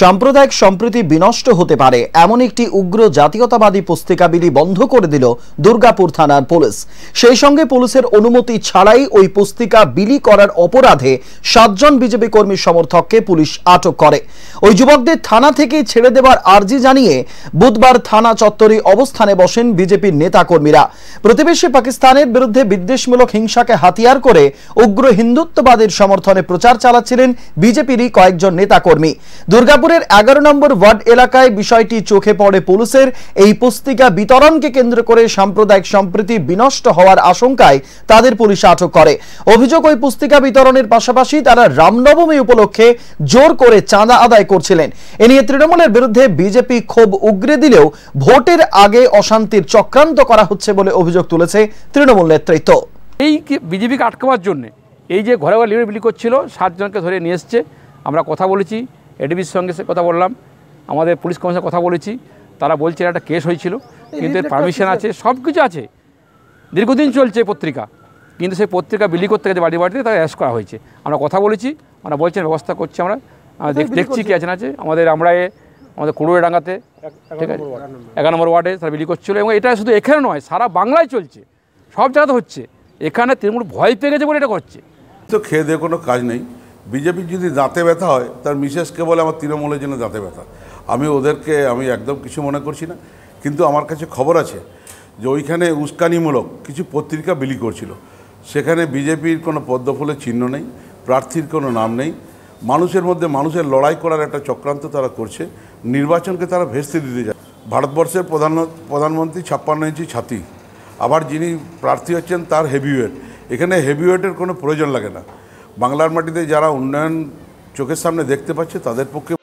সাম্প্রদায়িক সম্প্রীতি বিনষ্ট হতে পারে এমন একটি উগ্র জাতীয়তাবাদী পুস্তিকাবিলি বন্ধ করে দিল দুর্গাপুর থানার পুলিশ সেই সঙ্গে পুলিশের অনুমতি ছাড়াই ওই পুস্তিকা বিলি করার অপরাধে সাতজন বিজেপি কর্মী সমর্থককে পুলিশ আটক করে ওই যুবকদের থানা থেকে ছেড়ে দেবার আর্জি জানিয়ে বুধবার থানা চত্বরে অবস্থানে বসেন বিজেপির নেতাকর্মীরা প্রতিবেশী পাকিস্তানের বিরুদ্ধে বিদ্বেষমূলক হিংসাকে হাতিয়ার করে উগ্র হিন্দুত্ববাদের সমর্থনে প্রচার চালাচ্ছিলেন বিজেপিরই কয়েকজন নেতাকর্মী দুর্গা মির্জাপুরের এগারো নম্বর ওয়ার্ড এলাকায় বিষয়টি চোখে পড়ে পুলিশের এই পুস্তিকা বিতরণকে কেন্দ্র করে সাম্প্রদায়িক সম্প্রীতি বিনষ্ট হওয়ার আশঙ্কায় তাদের পুলিশ আটক করে অভিযোগ ওই পুস্তিকা বিতরণের পাশাপাশি তারা রামনবমী উপলক্ষে জোর করে চাঁদা আদায় করছিলেন এ নিয়ে তৃণমূলের বিরুদ্ধে বিজেপি ক্ষোভ উগরে দিলেও ভোটের আগে অশান্তির চক্রান্ত করা হচ্ছে বলে অভিযোগ তুলেছে তৃণমূল নেতৃত্ব এই বিজেপিকে আটকাবার জন্য এই যে ঘরে ঘরে লিবিলি করছিল সাতজনকে ধরে নিয়ে এসছে আমরা কথা বলেছি এডিবির সঙ্গে সে কথা বললাম আমাদের পুলিশ কমিশনার কথা বলেছি তারা বলছে একটা কেস হয়েছিল কিন্তু পারমিশন আছে সব কিছু আছে দীর্ঘদিন চলছে পত্রিকা কিন্তু সেই পত্রিকা বিলি করতে গেছে বাড়ি বাড়িতে তারা অ্যাশ করা হয়েছে আমরা কথা বলেছি আমরা বলছেন ব্যবস্থা করছি আমরা দেখছি কি আছে না আছে আমাদের আমরা আমাদের কুড়ুয়ে ডাঙ্গাতে ঠিক আছে এগারো নম্বর ওয়ার্ডে তারা বিলি করছিলো এবং এটা শুধু এখানে নয় সারা বাংলায় চলছে সব জায়গাতে হচ্ছে এখানে তৃণমূল ভয় পেয়ে গেছে বলে এটা করছে তো খেয়ে দিয়ে কোনো কাজ নেই বিজেপির যদি দাঁতে ব্যথা হয় তার মিসেসকে বলে আমার তৃণমূলের জন্য দাঁতে ব্যথা আমি ওদেরকে আমি একদম কিছু মনে করছি না কিন্তু আমার কাছে খবর আছে যে ওইখানে উস্কানিমূলক কিছু পত্রিকা বিলি করছিল সেখানে বিজেপির কোনো পদ্মফুলের চিহ্ন নেই প্রার্থীর কোনো নাম নেই মানুষের মধ্যে মানুষের লড়াই করার একটা চক্রান্ত তারা করছে নির্বাচনকে তারা ভেস্তে দিতে যায় ভারতবর্ষের প্রধান প্রধানমন্ত্রী ছাপ্পান্ন ইঞ্চি ছাতি আবার যিনি প্রার্থী হচ্ছেন তার হেভিওয়েট এখানে হেভিওয়েটের কোনো প্রয়োজন লাগে না বাংলার মাটিতে যারা উন্নয়ন চোখের সামনে দেখতে পাচ্ছে তাদের পক্ষে